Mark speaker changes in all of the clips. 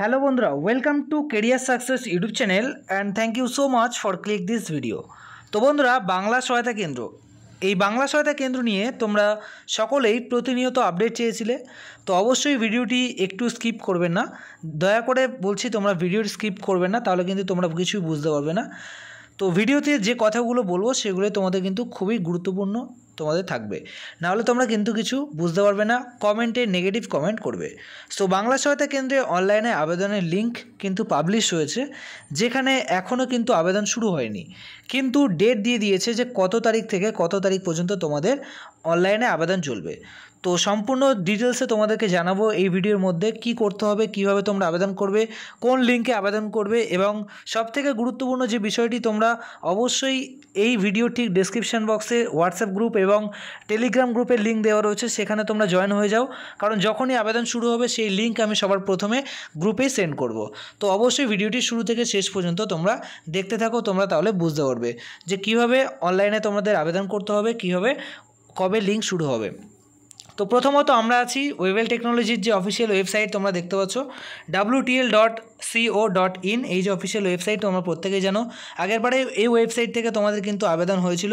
Speaker 1: hello বন্ধুরা welcome to career success YouTube channel and thank you so much for click this video তো বন্ধুরা বাংলা সহায়তা কেন্দ্র এই বাংলা সহায়তা কেন্দ্র নিয়ে তোমরা সকলেই প্রতিনিয়ত আপডেট চেয়েছিলে তো অবশ্যই ভিডিওটি একটু স্কিপ করবেন না দয়া করে বলছি তোমরা ভিডিওটি স্কিপ করবে না তাহলে কিন্তু তোমরা কিছুই বুঝতে পারবে না তো ভিডিওতে যে কথাগুলো বলবো সেগুলো তোমাদের কিন্তু খুবই গুরুত্বপূর্ণ তোমাদের থাকবে নাহলে তোমরা কিন্তু কিছু বুঝতে পারবে না কমেন্টে নেগেটিভ কমেন্ট করবে সো বাংলা সহায়তা কেন্দ্রে অনলাইনে আবেদনের লিঙ্ক কিন্তু পাবলিশ হয়েছে যেখানে এখনও কিন্তু আবেদন শুরু হয়নি কিন্তু ডেট দিয়ে দিয়েছে যে কত তারিখ থেকে কত তারিখ পর্যন্ত তোমাদের অনলাইনে আবেদন চলবে তো সম্পূর্ণ ডিটেলসে তোমাদেরকে জানাবো এই ভিডিওর মধ্যে কি করতে হবে কিভাবে তোমরা আবেদন করবে কোন লিঙ্কে আবেদন করবে এবং সবথেকে গুরুত্বপূর্ণ যে বিষয়টি তোমরা অবশ্যই এই ভিডিও ঠিক ডিসক্রিপশান বক্সে হোয়াটসঅ্যাপ গ্রুপ এবং টেলিগ্রাম গ্রুপের লিঙ্ক দেওয়া রয়েছে সেখানে তোমরা জয়েন হয়ে যাও কারণ যখনই আবেদন শুরু হবে সেই লিঙ্ক আমি সবার প্রথমে গ্রুপেই সেন্ড করব তো অবশ্যই ভিডিওটি শুরু থেকে শেষ পর্যন্ত তোমরা দেখতে থাকো তোমরা তাহলে বুঝতে পারবে যে কিভাবে অনলাইনে তোমাদের আবেদন করতে হবে কীভাবে কবে লিঙ্ক শুরু হবে তো প্রথমত আমরা আছি ওয়েবেল টেকনোলজির যে অফিসিয়াল ওয়েবসাইট তোমরা দেখতে পাচ্ছ W dot CO dot in এই যে অফিসিয়াল ওয়েবসাইট তোমরা প্রত্যেকেই জানো আগের এই ওয়েবসাইট থেকে তোমাদের কিন্তু আবেদন হয়েছিল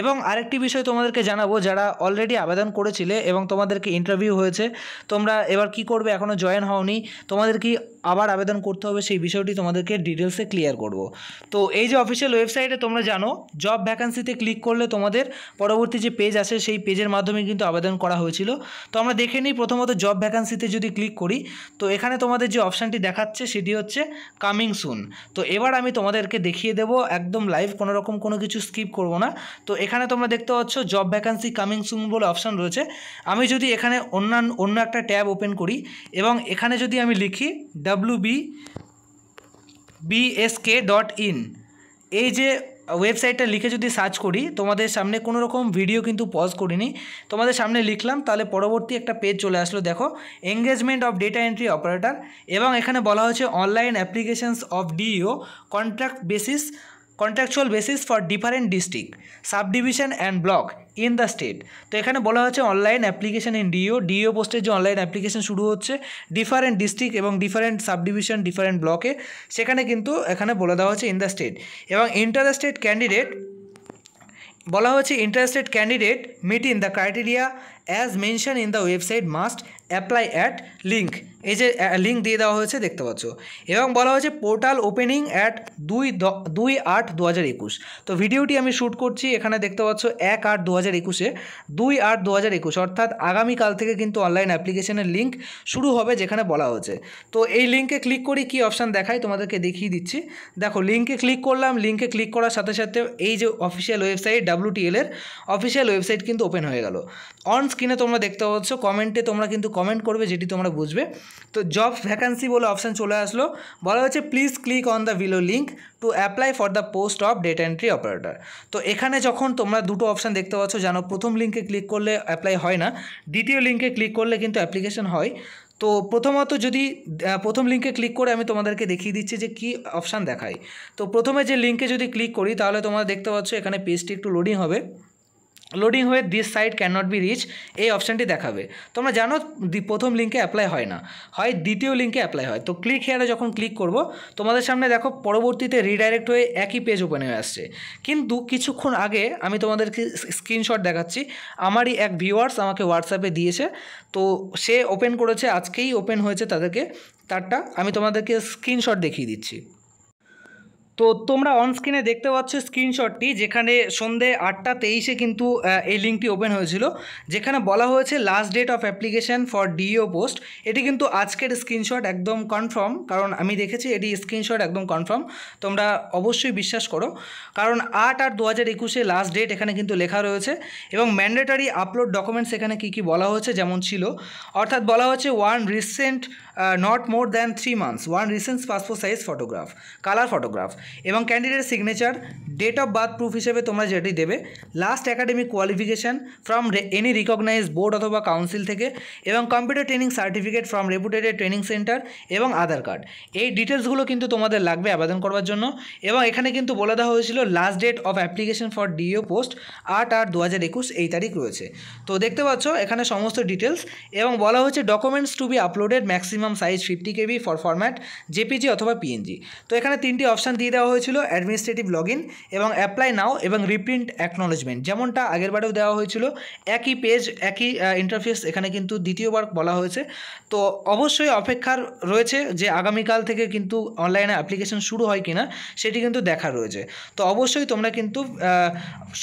Speaker 1: এবং আরেকটি বিষয় তোমাদেরকে জানাবো যারা অলরেডি আবেদন করেছিলে এবং তোমাদেরকে ইন্টারভিউ হয়েছে তোমরা এবার কি করবে এখনও জয়েন হওনি তোমাদের কি আবার আবেদন করতে হবে সেই বিষয়টি তোমাদেরকে ডিটেলসে ক্লিয়ার করব তো এই যে অফিসিয়াল ওয়েবসাইটে তোমরা জানো জব ভ্যাকান্সিতে ক্লিক করলে তোমাদের পরবর্তী যে পেজ আসে সেই পেজের মাধ্যমে কিন্তু আবেদন করা হয়েছিল তো আমরা দেখে নিই প্রথমত জব ভ্যাকান্সিতে যদি ক্লিক করি তো এখানে তোমাদের যে অপশানটি দেখাচ্ছে সেটি ডি হচ্ছে কামিং সুন তো এবার আমি তোমাদেরকে দেখিয়ে দেব একদম লাইভ কোনো রকম কোনো কিছু স্কিপ করবো না তো এখানে তোমরা দেখতে পাচ্ছ জব ভ্যাকান্সি কামিং সুন বলে অপশান রয়েছে আমি যদি এখানে অন্যান্য অন্য একটা ট্যাব ওপেন করি এবং এখানে যদি আমি লিখি W B BSK dot in এই যে ওয়েবসাইটটা লিখে যদি সার্চ করি তোমাদের সামনে কোনো রকম ভিডিও কিন্তু পজ করিনি তোমাদের সামনে লিখলাম তাহলে পরবর্তী একটা পেজ চলে আসলো দেখো engagement of data entry operator এবং এখানে বলা হয়েছে online applications of DEO contract basis contractual basis for different district sub division and block in the state তো এখানে বলা হচ্ছে online application in DEO DEO পোস্টের যে অনলাইন অ্যাপ্লিকেশন শুরু হচ্ছে ডিফারেন্ট ডিস্ট্রিক্ট এবং ডিফারেন্ট সাব ডিভিশন ডিফারেন্ট ব্লকে সেখানে কিন্তু এখানে বলে দেওয়া হচ্ছে ইন দ্য স্টেট এবং ইন্টার স্টেট ক্যান্ডিডেট বলা হচ্ছে interested candidate meet in the criteria as mention in the website must apply at link এই যে লিঙ্ক দিয়ে দেওয়া হয়েছে দেখতে পাচ্ছ এবং বলা হয়েছে পোর্টাল ওপেনিং অ্যাট দুই দুই আট দু হাজার একুশ তো ভিডিওটি আমি শ্যুট করছি এখানে দেখতে পাচ্ছ এক আট দু হাজার একুশে দুই আট দু হাজার একুশ অর্থাৎ আগামীকাল থেকে কিন্তু অনলাইন অ্যাপ্লিকেশনের লিঙ্ক শুরু হবে যেখানে বলা হয়েছে তো এই লিঙ্কে ক্লিক করি কি অপশান দেখায় তোমাদেরকে দেখিয়ে দিচ্ছি দেখো লিঙ্কে ক্লিক করলাম লিঙ্কে ক্লিক করার সাথে সাথে এই যে অফিসিয়াল ওয়েবসাইট ডাব্লুটিএল এর অফিসিয়াল ওয়েবসাইট কিন্তু ওপেন হয়ে গেল অন স্ক্রিনে তোমরা দেখতে পাচ্ছ কমেন্টে তোমরা কিন্তু কমেন্ট করবে যেটি তোমরা বুঝবে তো জব ভ্যাকান্সি বলে অপশান চলে আসলো বলা হচ্ছে please click on the below link to apply for the post of data entry operator তো এখানে যখন তোমরা দুটো অপশান দেখতে পাচ্ছ জানো প্রথম লিঙ্কে ক্লিক করলে অ্যাপ্লাই হয় না দ্বিতীয় লিঙ্কে ক্লিক করলে কিন্তু অ্যাপ্লিকেশন হয় তো প্রথমত যদি প্রথম লিঙ্কে ক্লিক করে আমি তোমাদেরকে দেখিয়ে দিচ্ছি যে কি অপশান দেখায় তো প্রথমে যে লিঙ্কে যদি ক্লিক করি তাহলে তোমরা দেখতে পাচ্ছ এখানে পেজটি একটু লোডিং হবে লোডিং হয়ে this site can not be reach এই অপশানটি দেখাবে তোমরা জানো প্রথম লিঙ্কে অ্যাপ্লাই হয় না হয় দ্বিতীয় লিঙ্কে অ্যাপ্লাই হয় তো ক্লিক হেয়ারে যখন ক্লিক করব তোমাদের সামনে দেখো পরবর্তীতে রিডাইরেক্ট হয়ে একই পেজ ওপেন হয়ে আসছে কিন্তু কিছুক্ষণ আগে আমি তোমাদেরকে স্ক্রিনশট দেখাচ্ছি আমারই এক ভিউয়ার্স আমাকে হোয়াটসঅ্যাপে দিয়েছে তো সে ওপেন করেছে আজকেই ওপেন হয়েছে তাদেরকে তারটা আমি তোমাদেরকে স্ক্রিনশট দেখিয়ে দিচ্ছি তো তোমরা অনস্ক্রিনে দেখতে পাচ্ছ স্ক্রিনশটটি যেখানে সন্ধে আটটা তেইশে কিন্তু এই লিঙ্কটি ওপেন হয়েছিল যেখানে বলা হয়েছে last date of application for DEO post এটি কিন্তু আজকের স্ক্রিনশট একদম কনফার্ম কারণ আমি দেখেছি এটি স্ক্রিনশট একদম কনফার্ম তোমরা অবশ্যই বিশ্বাস করো কারণ আট আর দু হাজার একুশে লাস্ট ডেট এখানে কিন্তু লেখা রয়েছে এবং ম্যান্ডেটারি আপলোড ডকুমেন্টস এখানে কি কি বলা হয়েছে যেমন ছিল অর্থাৎ বলা হয়েছে one recent not more than three months one recent passport size photograph colour photograph এবং candidate signature date of birth proof হিসেবে তোমরা যেটি দেবে last academic qualification from any recognise board অথবা কাউন্সিল থেকে এবং computer training certificate from reputated training centre এবং Aadhaar card এই ডিটেলসগুলো কিন্তু তোমাদের লাগবে আবেদন করবার জন্য এবং এখানে কিন্তু বলে দেওয়া হয়েছিল last date of application for DEO post আট আট দু হাজার একুশ এই তারিখ রয়েছে তো দেখতে পাচ্ছ এখানে সমস্ত ডিটেলস এবং বলা হয়েছে documents to be uploaded maximum size fifty KB for format JPG অথবা পিএনজি তো এখানে তিনটি অপশান দিয়ে দেওয়া হয়েছিল অ্যাডমিনিস্ট্রেটিভ লগ ইন এবং অ্যাপ্লাই নাও এবং রিপ্রিন্ট অ্যাকনোলেজমেন্ট যেমনটা আগের বারেও দেওয়া হয়েছিল একই পেজ একই ইন্টারফেস এখানে কিন্তু দ্বিতীয়বার বলা হয়েছে তো অবশ্যই অপেক্ষার রয়েছে যে আগামীকাল থেকে কিন্তু অনলাইনে অ্যাপ্লিকেশন শুরু হয় কি না সেটি কিন্তু দেখা রয়েছে তো অবশ্যই তোমরা কিন্তু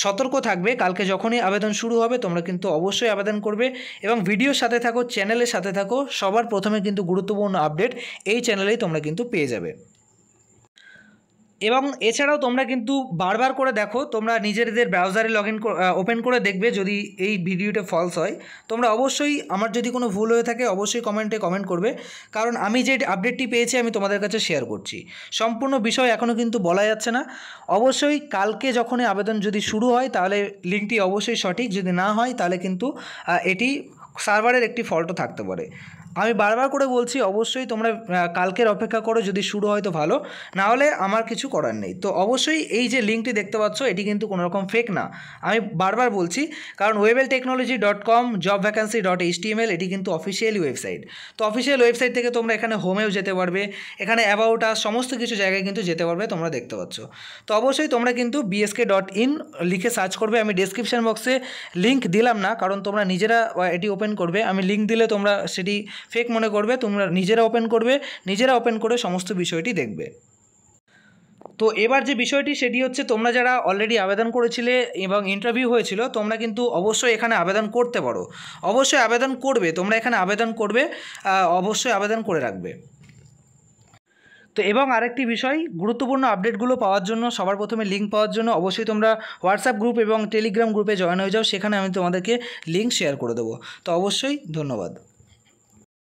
Speaker 1: সতর্ক থাকবে কালকে যখনই আবেদন শুরু হবে তোমরা কিন্তু অবশ্যই আবেদন করবে এবং ভিডিওর সাথে থাকো চ্যানেলের সাথে থাকো সবার প্রথমে কিন্তু গুরুত্বপূর্ণ আপডেট এই চ্যানেলেই তোমরা কিন্তু পেয়ে যাবে এবং এছাড়াও তোমরা কিন্তু বারবার করে দেখো তোমরা নিজেদের ব্রাউজারে লগ ইন ওপেন করে দেখবে যদি এই ভিডিওটা ফলস হয় তোমরা অবশ্যই আমার যদি কোনো ভুল হয়ে থাকে অবশ্যই কমেন্টে কমেন্ট করবে কারণ আমি যে আপডেটটি পেয়েছি আমি তোমাদের কাছে শেয়ার করছি সম্পূর্ণ বিষয় এখনও কিন্তু বলা যাচ্ছে না অবশ্যই কালকে যখন আবেদন যদি শুরু হয় তাহলে লিঙ্কটি অবশ্যই সঠিক যদি না হয় তাহলে কিন্তু এটি সার্ভারের একটি ফল্টও থাকতে পারে আমি বারবার করে বলছি অবশ্যই তোমরা কালকের অপেক্ষা করো যদি শুরু হয় তো ভালো না হলে আমার কিছু করার নেই তো অবশ্যই এই যে লিঙ্কটি দেখতে পাচ্ছ এটি কিন্তু কোনো রকম ফেক না আমি বারবার বলছি কারণ Webel technology dot com job vacancy dot HTML এটি কিন্তু অফিসিয়ালি ওয়েবসাইট তো অফিসিয়াল ওয়েবসাইট থেকে তোমরা এখানে হোমেও যেতে পারবে এখানে অ্যাবাউট আস সমস্ত কিছু জায়গায় কিন্তু যেতে পারবে তোমরা দেখতে পাচ্ছ তো অবশ্যই তোমরা কিন্তু বিএসকে ডট ইন লিখে সার্চ করবে আমি ডিসক্রিপশান বক্সে লিঙ্ক দিলাম না কারণ তোমরা নিজেরা এটি ওপেন করবে আমি লিঙ্ক দিলে তোমরা সেটি ফেক মনে করবে তোমরা নিজেরা ওপেন করবে নিজেরা ওপেন করে সমস্ত বিষয়টি দেখবে তো এবার যে বিষয়টি সেটি হচ্ছে তোমরা যারা অলরেডি আবেদন করেছিলে এবং ইন্টারভিউ হয়েছিল তোমরা কিন্তু অবশ্যই এখানে আবেদন করতে পারো অবশ্যই আবেদন করবে তোমরা এখানে আবেদন করবে অবশ্যই আবেদন করে রাখবে তো এবং আরেকটি বিষয় গুরুত্বপূর্ণ আপডেটগুলো পাওয়ার জন্য সবার প্রথমে লিঙ্ক পাওয়ার জন্য অবশ্যই তোমরা হোয়াটসঅ্যাপ গ্রুপ এবং টেলিগ্রাম গ্রুপে জয়েন হয়ে যাও সেখানে আমি তোমাদেরকে লিঙ্ক শেয়ার করে দেবো তো অবশ্যই ধন্যবাদ